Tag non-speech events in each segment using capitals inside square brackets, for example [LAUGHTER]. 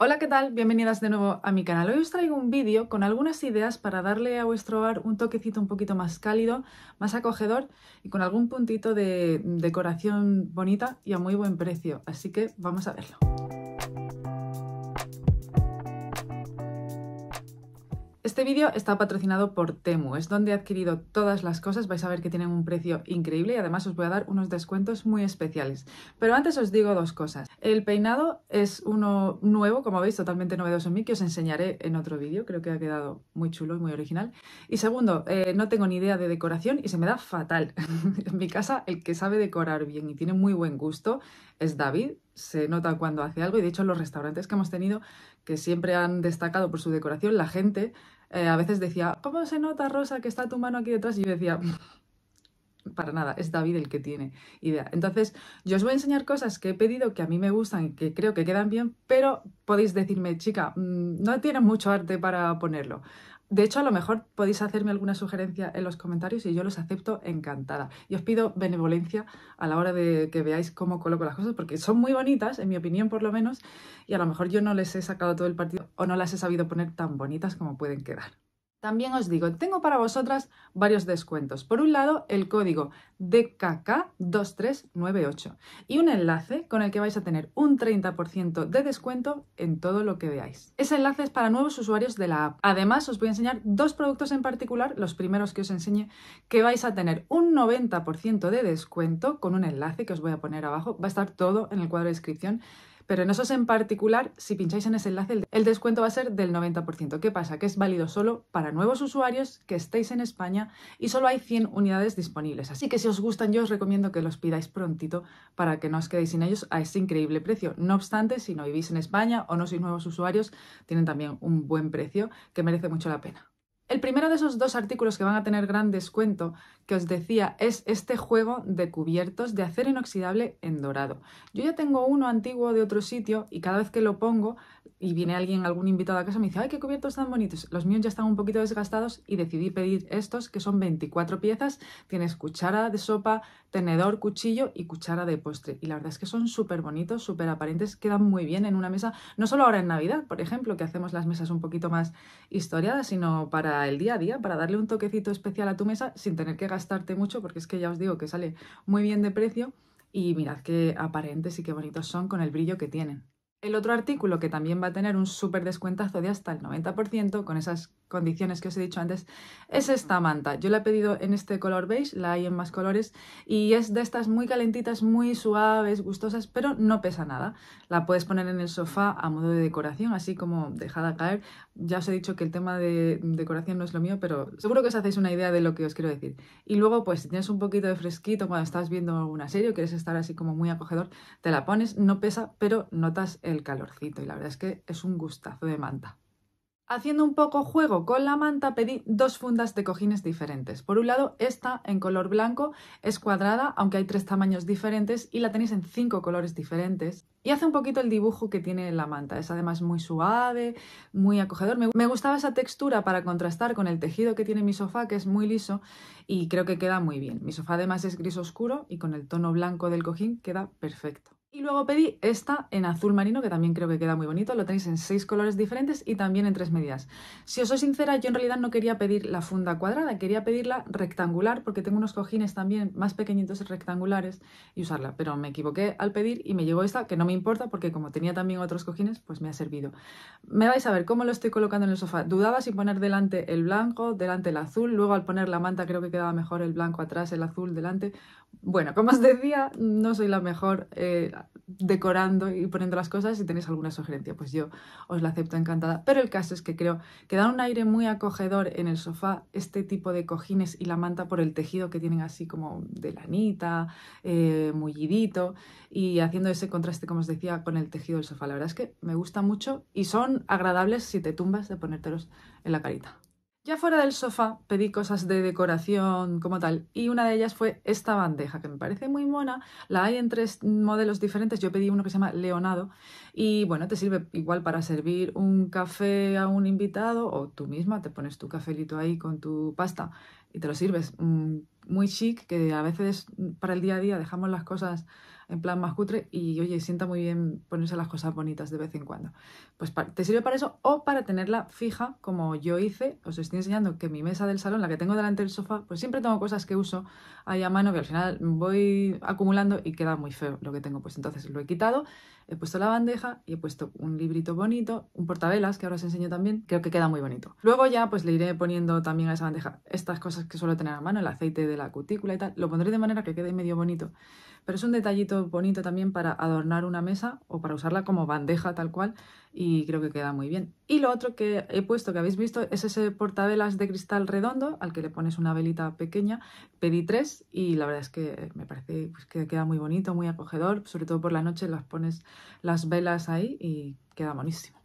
Hola, ¿qué tal? Bienvenidas de nuevo a mi canal. Hoy os traigo un vídeo con algunas ideas para darle a vuestro hogar un toquecito un poquito más cálido, más acogedor y con algún puntito de decoración bonita y a muy buen precio. Así que vamos a verlo. Este vídeo está patrocinado por Temu, es donde he adquirido todas las cosas, vais a ver que tienen un precio increíble y además os voy a dar unos descuentos muy especiales. Pero antes os digo dos cosas. El peinado es uno nuevo, como veis, totalmente novedoso en mí, que os enseñaré en otro vídeo, creo que ha quedado muy chulo y muy original. Y segundo, eh, no tengo ni idea de decoración y se me da fatal. [LAUGHS] en mi casa el que sabe decorar bien y tiene muy buen gusto es David, se nota cuando hace algo y de hecho los restaurantes que hemos tenido que siempre han destacado por su decoración, la gente eh, a veces decía, ¿cómo se nota, Rosa, que está tu mano aquí detrás? Y yo decía, mm, para nada, es David el que tiene idea. Entonces, yo os voy a enseñar cosas que he pedido que a mí me gustan, que creo que quedan bien, pero podéis decirme, chica, mm, no tiene mucho arte para ponerlo. De hecho, a lo mejor podéis hacerme alguna sugerencia en los comentarios y yo los acepto encantada. Y os pido benevolencia a la hora de que veáis cómo coloco las cosas, porque son muy bonitas, en mi opinión por lo menos, y a lo mejor yo no les he sacado todo el partido o no las he sabido poner tan bonitas como pueden quedar. También os digo, tengo para vosotras varios descuentos. Por un lado, el código DKK2398 y un enlace con el que vais a tener un 30% de descuento en todo lo que veáis. Ese enlace es para nuevos usuarios de la app. Además, os voy a enseñar dos productos en particular, los primeros que os enseñe, que vais a tener un 90% de descuento con un enlace que os voy a poner abajo. Va a estar todo en el cuadro de descripción pero en esos en particular, si pincháis en ese enlace, el descuento va a ser del 90%. ¿Qué pasa? Que es válido solo para nuevos usuarios que estéis en España y solo hay 100 unidades disponibles. Así que si os gustan, yo os recomiendo que los pidáis prontito para que no os quedéis sin ellos a ese increíble precio. No obstante, si no vivís en España o no sois nuevos usuarios, tienen también un buen precio que merece mucho la pena. El primero de esos dos artículos que van a tener gran descuento que os decía es este juego de cubiertos de acero inoxidable en dorado. Yo ya tengo uno antiguo de otro sitio y cada vez que lo pongo y viene alguien, algún invitado a casa, me dice, ay, qué cubiertos tan bonitos. Los míos ya están un poquito desgastados y decidí pedir estos, que son 24 piezas. Tienes cuchara de sopa, tenedor, cuchillo y cuchara de postre. Y la verdad es que son súper bonitos, súper aparentes, quedan muy bien en una mesa, no solo ahora en Navidad, por ejemplo, que hacemos las mesas un poquito más historiadas, sino para el día a día, para darle un toquecito especial a tu mesa sin tener que gastarte mucho, porque es que ya os digo que sale muy bien de precio. Y mirad qué aparentes y qué bonitos son con el brillo que tienen. El otro artículo que también va a tener un súper descuentazo de hasta el 90% con esas condiciones que os he dicho antes, es esta manta. Yo la he pedido en este color beige, la hay en más colores, y es de estas muy calentitas, muy suaves, gustosas, pero no pesa nada. La puedes poner en el sofá a modo de decoración, así como dejada caer. Ya os he dicho que el tema de decoración no es lo mío, pero seguro que os hacéis una idea de lo que os quiero decir. Y luego, pues si tienes un poquito de fresquito cuando estás viendo alguna serie o quieres estar así como muy acogedor, te la pones, no pesa, pero notas el calorcito y la verdad es que es un gustazo de manta. Haciendo un poco juego con la manta, pedí dos fundas de cojines diferentes. Por un lado, esta en color blanco es cuadrada, aunque hay tres tamaños diferentes y la tenéis en cinco colores diferentes. Y hace un poquito el dibujo que tiene la manta. Es además muy suave, muy acogedor. Me, gustaba esa textura para contrastar con el tejido que tiene mi sofá, que es muy liso y creo que queda muy bien. Mi sofá además es gris oscuro y con el tono blanco del cojín queda perfecto. Y luego pedí esta en azul marino, que también creo que queda muy bonito. Lo tenéis en seis colores diferentes y también en tres medidas. Si os soy sincera, yo en realidad no quería pedir la funda cuadrada, quería pedirla rectangular, porque tengo unos cojines también más pequeñitos rectangulares y usarla. Pero me equivoqué al pedir y me llegó esta, que no me importa, porque como tenía también otros cojines, pues me ha servido. Me vais a ver cómo lo estoy colocando en el sofá. Dudaba si poner delante el blanco, delante el azul. Luego al poner la manta creo que quedaba mejor el blanco atrás, el azul delante. Bueno, como os decía, no soy la mejor eh, decorando y poniendo las cosas. Si tenéis alguna sugerencia, pues yo os la acepto encantada. Pero el caso es que creo que da un aire muy acogedor en el sofá este tipo de cojines y la manta por el tejido que tienen así como de lanita, eh, mullidito y haciendo ese contraste, como os decía, con el tejido del sofá. La verdad es que me gusta mucho y son agradables si te tumbas de ponértelos en la carita. Ya fuera del sofá pedí cosas de decoración como tal y una de ellas fue esta bandeja que me parece muy mona. La hay en tres modelos diferentes. Yo pedí uno que se llama Leonado y bueno, te sirve igual para servir un café a un invitado o tú misma te pones tu cafelito ahí con tu pasta y te lo sirves. Mm, muy chic, que a veces mm, para el día a día dejamos las cosas en plan más cutre y oye, sienta muy bien ponerse las cosas bonitas de vez en cuando. Pues te sirve para eso o para tenerla fija, como yo hice. Os estoy enseñando que mi mesa del salón, la que tengo delante del sofá, pues siempre tengo cosas que uso ahí a mano que al final voy acumulando y queda muy feo lo que tengo. Pues entonces lo he quitado, he puesto la bandeja y he puesto un librito bonito, un portavelas que ahora os enseño también, creo que queda muy bonito. Luego ya pues le iré poniendo también a esa bandeja estas cosas que suelo tener a mano, el aceite de la cutícula y tal, lo pondré de manera que quede medio bonito pero es un detallito bonito también para adornar una mesa o para usarla como bandeja tal cual y creo que queda muy bien. Y lo otro que he puesto que habéis visto es ese portavelas de cristal redondo al que le pones una velita pequeña, pedí tres y la verdad es que me parece pues, que queda muy bonito, muy acogedor, sobre todo por la noche las pones las velas ahí y queda buenísimo.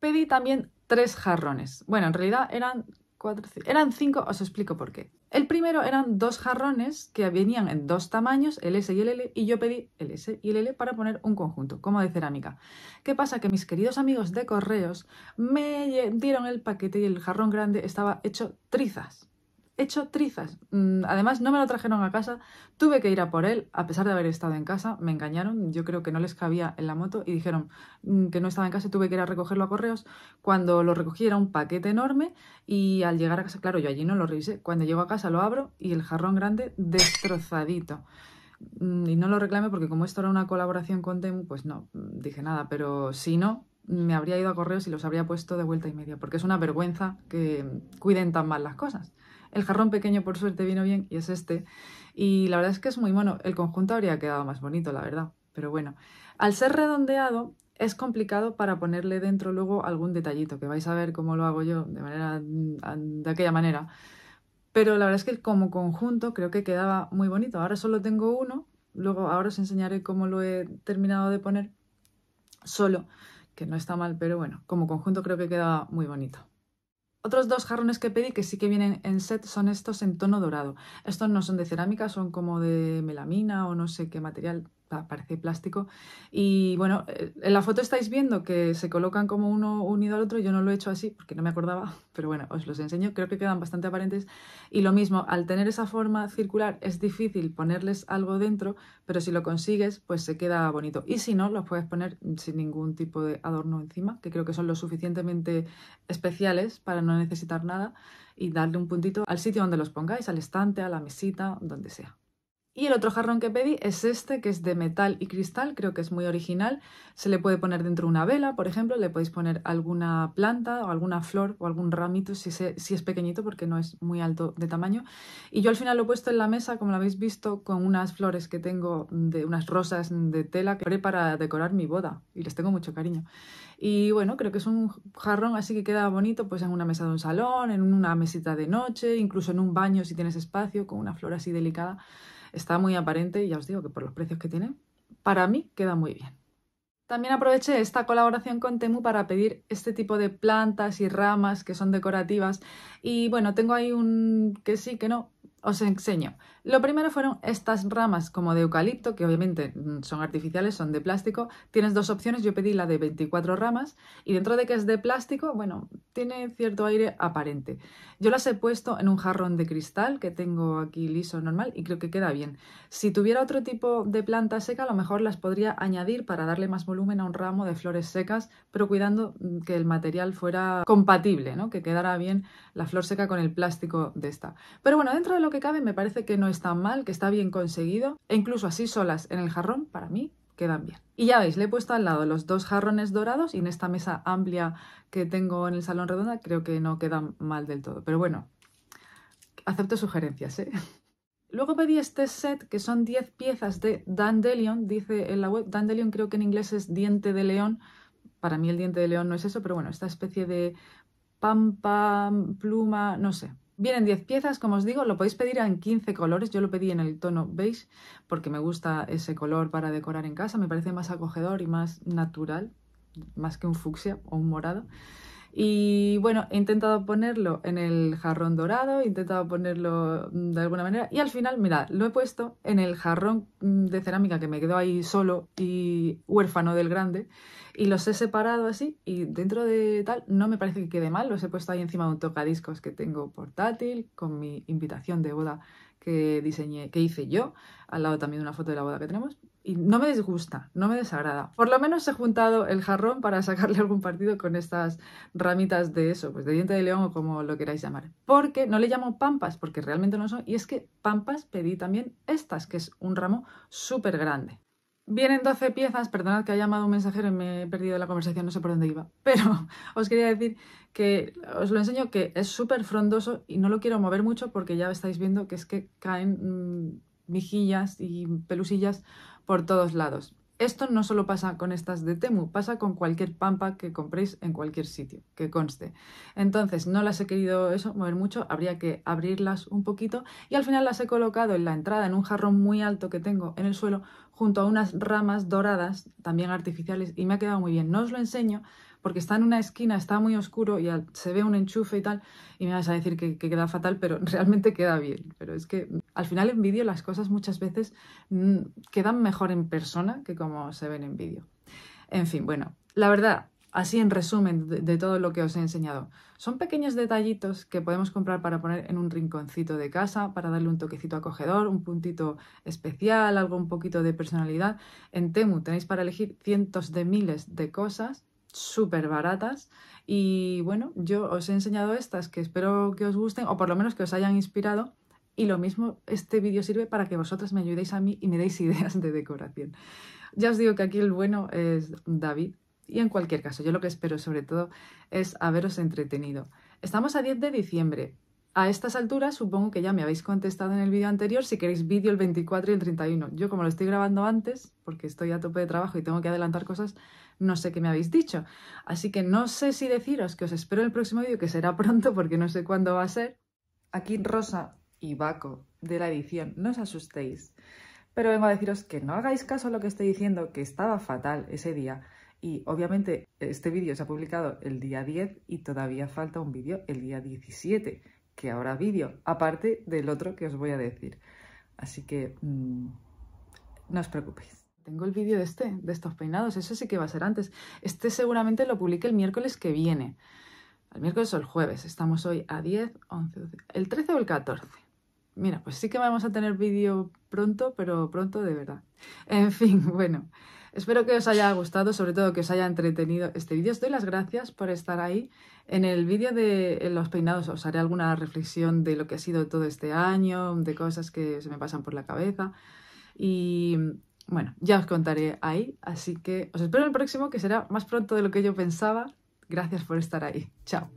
Pedí también tres jarrones. Bueno, en realidad eran cuatro, eran cinco, os explico por qué. El primero eran dos jarrones que venían en dos tamaños, el S y el L, y yo pedí el S y el L para poner un conjunto, como de cerámica. ¿Qué pasa? Que mis queridos amigos de correos me dieron el paquete y el jarrón grande estaba hecho trizas hecho trizas. Mm, además, no me lo trajeron a casa, tuve que ir a por él, a pesar de haber estado en casa, me engañaron, yo creo que no les cabía en la moto y dijeron mm, que no estaba en casa tuve que ir a recogerlo a correos. Cuando lo recogí era un paquete enorme y al llegar a casa, claro, yo allí no lo revisé, cuando llego a casa lo abro y el jarrón grande destrozadito mm, y no lo reclame porque como esto era una colaboración con Temu, pues no dije nada, pero si no, me habría ido a correos y los habría puesto de vuelta y media, porque es una vergüenza que cuiden tan mal las cosas. El jarrón pequeño, por suerte, vino bien y es este. Y la verdad es que es muy bueno El conjunto habría quedado más bonito, la verdad. Pero bueno, al ser redondeado, es complicado para ponerle dentro luego algún detallito, que vais a ver cómo lo hago yo de, manera, mm, de aquella manera. Pero la verdad es que como conjunto creo que quedaba muy bonito. Ahora solo tengo uno, luego ahora os enseñaré cómo lo he terminado de poner solo, que no está mal, pero bueno, como conjunto creo que quedaba muy bonito. Otros dos jarrones que pedí que sí que vienen en set son estos en tono dorado. Estos no son de cerámica, son como de melamina o no sé qué material parece plástico. Y bueno, eh, en la foto estáis viendo que se colocan como uno unido al otro, yo no lo he hecho así porque no me acordaba, [LAUGHS] pero bueno, os los enseño, creo que quedan bastante aparentes. Y lo mismo, al tener esa forma circular es difícil ponerles algo dentro, pero si lo consigues, pues se queda bonito. Y si no, los puedes poner sin ningún tipo de adorno encima, que creo que son lo suficientemente especiales para no necesitar nada y darle un puntito al sitio donde los pongáis, al estante, a la mesita, donde sea. Y el otro jarrón que pedí es este, que es de metal y cristal, creo que es muy original. Se le puede poner dentro una vela, por ejemplo, le podéis poner alguna planta o alguna flor o algún ramito si, si es pequeñito porque no es muy alto de tamaño. Y yo al final lo he puesto en la mesa, como lo habéis visto, con unas flores que tengo, de unas rosas de tela que haré para decorar mi boda y les tengo mucho cariño. Y bueno, creo que es un jarrón así que queda bonito pues en una mesa de un salón, en una mesita de noche, incluso en un baño si tienes espacio, con una flor así delicada. Está muy aparente y ya os digo que por los precios que tiene, para mí queda muy bien. También aproveché esta colaboración con Temu para pedir este tipo de plantas y ramas que son decorativas. Y bueno, tengo ahí un que sí, que no, os enseño. Lo primero fueron estas ramas como de eucalipto, que obviamente mm, son artificiales, son de plástico. Tienes dos opciones, yo pedí la de 24 ramas y dentro de que es de plástico, bueno, tiene cierto aire aparente. Yo las he puesto en un jarrón de cristal que tengo aquí liso normal y creo que queda bien. Si tuviera otro tipo de planta seca, a lo mejor las podría añadir para darle más volumen a un ramo de flores secas, pero cuidando mm, que el material fuera compatible, ¿no? que quedara bien la flor seca con el plástico de esta. Pero bueno, dentro de lo que cabe me parece que no está mal, que está bien conseguido, e incluso así solas en el jarrón, para mí, quedan bien. Y ya veis, le he puesto al lado los dos jarrones dorados y en esta mesa amplia que tengo en el salón redonda creo que no quedan mal del todo. Pero bueno, acepto sugerencias, ¿eh? [LAUGHS] Luego pedí este set, que son 10 piezas de Dandelion, dice en la web. Dandelion creo que en inglés es diente de león. Para mí el diente de león no es eso, pero bueno, esta especie de pampa, pluma, no sé. Vienen 10 piezas, como os digo, lo podéis pedir en 15 colores. Yo lo pedí en el tono beige porque me gusta ese color para decorar en casa. Me parece más acogedor y más natural, más que un fucsia o un morado. Y bueno, he intentado ponerlo en el jarrón dorado, he intentado ponerlo mm, de alguna manera y al final, mirad, lo he puesto en el jarrón mm, de cerámica que me quedó ahí solo y huérfano del grande y los he separado así y dentro de tal no me parece que quede mal, los he puesto ahí encima de un tocadiscos que tengo portátil con mi invitación de boda que diseñé, que hice yo, al lado también de una foto de la boda que tenemos y no me disgusta, no me desagrada. Por lo menos he juntado el jarrón para sacarle [LAUGHS] algún partido con estas ramitas de eso, pues de diente de león o como lo queráis llamar. Porque no le llamo pampas, porque realmente no son. Y es que pampas pedí también estas, que es un ramo súper grande. Vienen 12 piezas, perdonad que haya llamado un mensajero y me he perdido la conversación, no sé por dónde iba, [LAUGHS] pero os quería decir que os lo enseño que es súper frondoso y no lo quiero mover mucho porque ya estáis viendo que es que caen mijillas mm, y pelusillas por todos lados. Esto no solo pasa con estas de Temu, pasa con cualquier pampa que compréis en cualquier sitio, que conste. Entonces, no las he querido eso mover mucho, habría que abrirlas un poquito y al final las he colocado en la entrada en un jarrón muy alto que tengo en el suelo junto a unas ramas doradas, también artificiales, y me ha quedado muy bien. No os lo enseño porque está en una esquina, está muy oscuro y se ve un enchufe y tal, y me vas a decir que, queda fatal, pero [LAUGHS] realmente queda bien. Pero es que al final en vídeo las cosas muchas veces mm, quedan mejor en persona que como se ven en vídeo. En fin, bueno, la verdad, así en resumen de, de, todo lo que os he enseñado, son pequeños detallitos que podemos comprar para poner en un rinconcito de casa, para darle un toquecito acogedor, un puntito especial, algo un poquito de personalidad. En Temu tenéis para elegir cientos de miles de cosas súper baratas. Y bueno, yo os he enseñado estas que espero que os gusten o por lo menos que os hayan inspirado. Y lo mismo, este vídeo sirve para que vosotras me ayudéis a mí y me deis [LAUGHS] ideas de decoración. Ya os digo que aquí el bueno es David. Y en cualquier caso, yo lo que espero sobre todo es haberos entretenido. Estamos a 10 de diciembre. A estas alturas supongo que ya me habéis contestado en el vídeo anterior si queréis vídeo el 24 y el 31. Yo como lo estoy grabando antes, porque estoy a tope de trabajo y tengo que adelantar cosas, no sé qué me habéis dicho. Así que no sé si deciros que os espero en el próximo vídeo, que será [LAUGHS] pronto porque no sé cuándo va a ser. Aquí Rosa y Baco de la edición, no os asustéis. Pero vengo a deciros que no hagáis caso a lo que estoy diciendo, que estaba fatal ese día. Y obviamente este vídeo se ha publicado el día 10 y todavía falta un vídeo el día 17 Ahora vídeo, aparte del otro que os voy a decir. Así que mm, no os preocupéis. Tengo el vídeo de este, de estos peinados, eso sí que va a ser antes. Este seguramente lo publique el miércoles que viene. El miércoles o el jueves, estamos hoy a 10, 11, 12, el 13 o el 14. Mira, pues sí que vamos a tener vídeo pronto, pero pronto de verdad. En fin, [LAUGHS] bueno. Espero que os haya gustado, sobre todo que os haya entretenido este vídeo. Os doy las gracias por estar ahí. En el vídeo de los peinados os haré alguna reflexión de lo que ha sido todo este año, de cosas que se me pasan por la cabeza. Y bueno, ya os contaré ahí. Así que os espero en el próximo, que será más pronto de lo que yo pensaba. Gracias por estar ahí. Chao.